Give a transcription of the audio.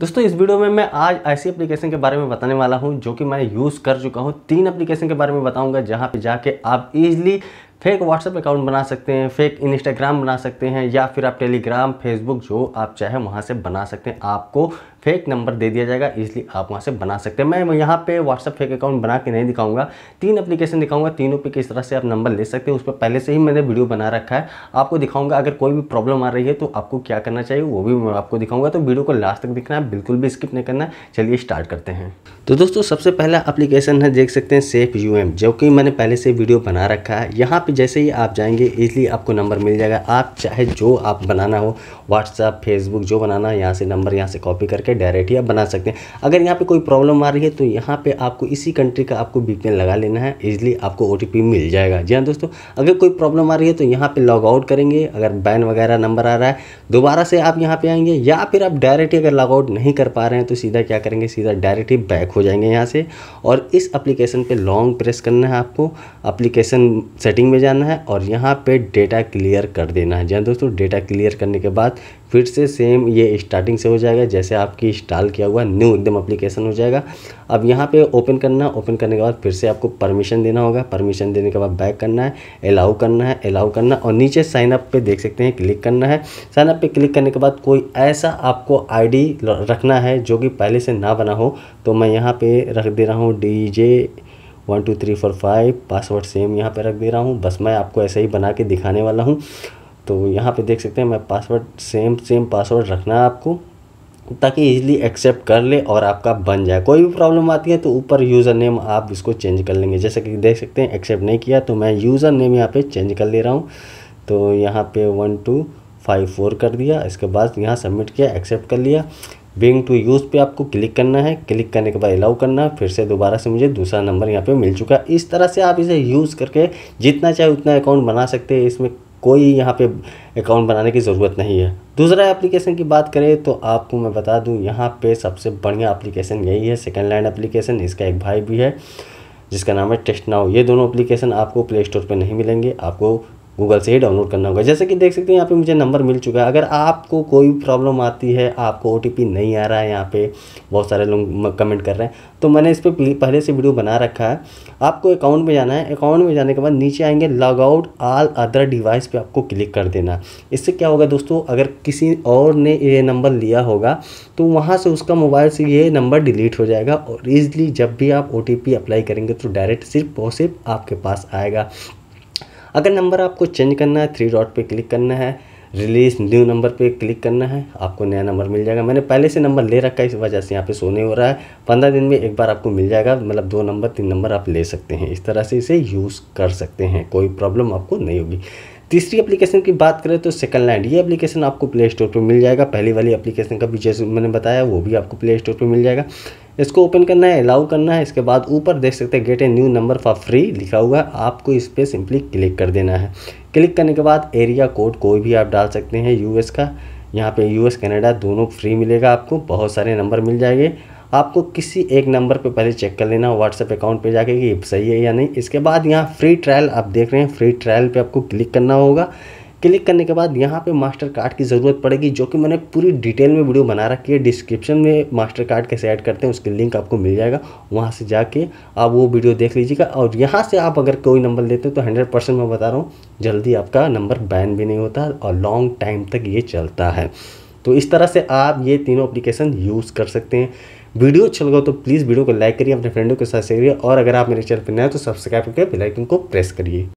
दोस्तों इस वीडियो में मैं आज ऐसी एप्लीकेशन के बारे में बताने वाला हूँ जो कि मैं यूज़ कर चुका हूँ तीन एप्लीकेशन के बारे में बताऊँगा जहाँ पे जाके आप इजीली फेक व्हाट्सएप अकाउंट बना सकते हैं फेक इंस्टाग्राम बना सकते हैं या फिर आप टेलीग्राम फेसबुक जो आप चाहें वहाँ से बना सकते हैं आपको फेक नंबर दे दिया जाएगा इसलिए आप वहाँ से बना सकते हैं मैं यहाँ पे व्हाट्सअप फेक अकाउंट बना के नहीं दिखाऊंगा तीन एप्लीकेशन दिखाऊंगा तीनों पे किस तरह से आप नंबर ले सकते हैं उस पर पहले से ही मैंने वीडियो बना रखा है आपको दिखाऊंगा अगर कोई भी प्रॉब्लम आ रही है तो आपको क्या करना चाहिए वो भी मैं आपको दिखाऊंगा तो वीडियो को लास्ट तक दिखना है बिल्कुल भी स्किप नहीं करना चलिए स्टार्ट करते हैं तो दोस्तों सबसे पहला अप्लीकेशन है देख सकते हैं सेफ यू जो कि मैंने पहले से वीडियो बना रखा है यहाँ पर जैसे ही आप जाएंगे इसलिए आपको नंबर मिल जाएगा आप चाहे जो आप बनाना हो व्हाट्सअप फेसबुक जो बनाना है यहाँ से नंबर यहाँ से कॉपी करके डायरेक्ट ही आप बना सकते हैं अगर यहाँ पे कोई प्रॉब्लम आ रही है तो यहाँ पे आपको इसी कंट्री का आपको वीपीएन लगा लेना है इजिली आपको ओ मिल जाएगा जी हाँ दोस्तों अगर कोई प्रॉब्लम आ रही है तो यहाँ पर लॉग आउट करेंगे अगर बैन वगैरह नंबर आ रहा है दोबारा से आप यहाँ पर आएंगे या फिर आप डायरेक्ट अगर लॉग आउट नहीं कर पा रहे हैं तो सीधा क्या करेंगे सीधा डायरेक्टली बैक हो जाएंगे यहाँ से और इस अप्लीकेशन पर लॉन्ग प्रेस करना है आपको अप्लीकेशन सेटिंग में जाना है और यहाँ पर डेटा क्लियर कर देना है जी हाँ दोस्तों डेटा क्लियर करने के बाद फिर से सेम ये स्टार्टिंग से हो जाएगा जैसे आपकी इंस्टॉल किया हुआ न्यू एकदम अप्लीकेशन हो जाएगा अब यहाँ पे ओपन करना ओपन करने के बाद फिर से आपको परमिशन देना होगा परमिशन देने के बाद बैक करना है अलाउ करना है अलाउ करना और नीचे साइन अप पे देख सकते हैं क्लिक करना है साइन अप पे क्लिक करने के बाद कोई ऐसा आपको आई रखना है जो कि पहले से ना बना हो तो मैं यहाँ पर रख दे रहा हूँ D J one two three four five password same यहाँ पे रख दे रहा हूँ बस मैं आपको ऐसे ही बना के दिखाने वाला हूँ तो यहाँ पे देख सकते हैं मैं पासवर्ड सेम सेम पासवर्ड रखना है आपको ताकि इजीली एक्सेप्ट कर ले और आपका बन जाए कोई भी प्रॉब्लम आती है तो ऊपर यूज़र नेम आप इसको चेंज कर लेंगे जैसे कि देख सकते हैं एक्सेप्ट नहीं किया तो मैं यूज़र नेम यहाँ पे चेंज कर ले रहा हूँ तो यहाँ पे वन टू फाइव फोर कर दिया इसके बाद यहाँ सबमिट किया एक्सेप्ट कर लिया बिंग टू यूज़ पे आपको क्लिक करना है क्लिक करने के बाद अलाउ करना है फिर से दोबारा से मुझे दूसरा नंबर यहाँ पे मिल चुका है इस तरह से आप इसे यूज़ करके जितना चाहे उतना अकाउंट बना सकते हैं इसमें कोई यहाँ पे अकाउंट बनाने की ज़रूरत नहीं है दूसरा एप्लीकेशन की बात करें तो आपको मैं बता दूँ यहाँ पे सबसे बढ़िया एप्लीकेशन यही है सेकेंड लैंड एप्लीकेशन इसका एक भाई भी है जिसका नाम है टेस्ट नाउ ये दोनों एप्लीकेशन आपको प्ले स्टोर पर नहीं मिलेंगे आपको गूगल से ही डाउनलोड करना होगा जैसे कि देख सकते हैं यहाँ पे मुझे नंबर मिल चुका है अगर आपको कोई प्रॉब्लम आती है आपको ओ नहीं आ रहा है यहाँ पे बहुत सारे लोग कमेंट कर रहे हैं तो मैंने इस पर पहले से वीडियो बना रखा है आपको अकाउंट में जाना है अकाउंट में जाने के बाद नीचे आएंगे log out all other device पर आपको क्लिक कर देना इससे क्या होगा दोस्तों अगर किसी और ने ये नंबर लिया होगा तो वहाँ से उसका मोबाइल से ये नंबर डिलीट हो जाएगा और ईजिली जब भी आप ओ अप्लाई करेंगे तो डायरेक्ट सिर्फ और सिर्फ आपके पास आएगा अगर नंबर आपको चेंज करना है थ्री डॉट पे क्लिक करना है रिलीज़ न्यू नंबर पे क्लिक करना है आपको नया नंबर मिल जाएगा मैंने पहले से नंबर ले रखा है इस वजह से यहाँ पे सोने हो रहा है पंद्रह दिन में एक बार आपको मिल जाएगा मतलब दो नंबर तीन नंबर आप ले सकते हैं इस तरह से इसे यूज़ कर सकते हैं कोई प्रॉब्लम आपको नहीं होगी तीसरी एप्लीकेशन की बात करें तो सेकंड लैंड ये एप्लीकेशन आपको प्ले स्टोर पर मिल जाएगा पहली वाली एप्लीकेशन का भी जैसे मैंने बताया वो भी आपको प्ले स्टोर पर मिल जाएगा इसको ओपन करना है अलाउ करना है इसके बाद ऊपर देख सकते हैं get a new number for free लिखा हुआ है आपको इस पर सिंपली क्लिक कर देना है क्लिक करने के बाद एरिया कोड कोई भी आप डाल सकते हैं यू का यहाँ पर यू एस दोनों फ्री मिलेगा आपको बहुत सारे नंबर मिल जाएंगे आपको किसी एक नंबर पे पहले चेक कर लेना व्हाट्सएप अकाउंट पे जाके कि सही है या नहीं इसके बाद यहाँ फ्री ट्रायल आप देख रहे हैं फ्री ट्रायल पे आपको क्लिक करना होगा क्लिक करने के बाद यहाँ पे मास्टर कार्ड की ज़रूरत पड़ेगी जो कि मैंने पूरी डिटेल में वीडियो बना रखी है डिस्क्रिप्शन में मास्टर कार्ड कैसे ऐड करते हैं उसके लिंक आपको मिल जाएगा वहाँ से जाके आप वो वीडियो देख लीजिएगा और यहाँ से आप अगर कोई नंबर लेते हैं तो हंड्रेड परसेंट मैं बता रहा हूँ जल्दी आपका नंबर बैन भी नहीं होता और लॉन्ग टाइम तक ये चलता है तो इस तरह से आप ये तीनों अप्लीकेशन यूज़ कर सकते हैं वीडियो अच्छा लगा तो प्लीज़ वीडियो को लाइक करिए अपने फ्रेंडों के साथ शेयर करिए और अगर आप मेरे चैनल पर नए तो सब्सक्राइब करके बेल आइकन को प्रेस करिए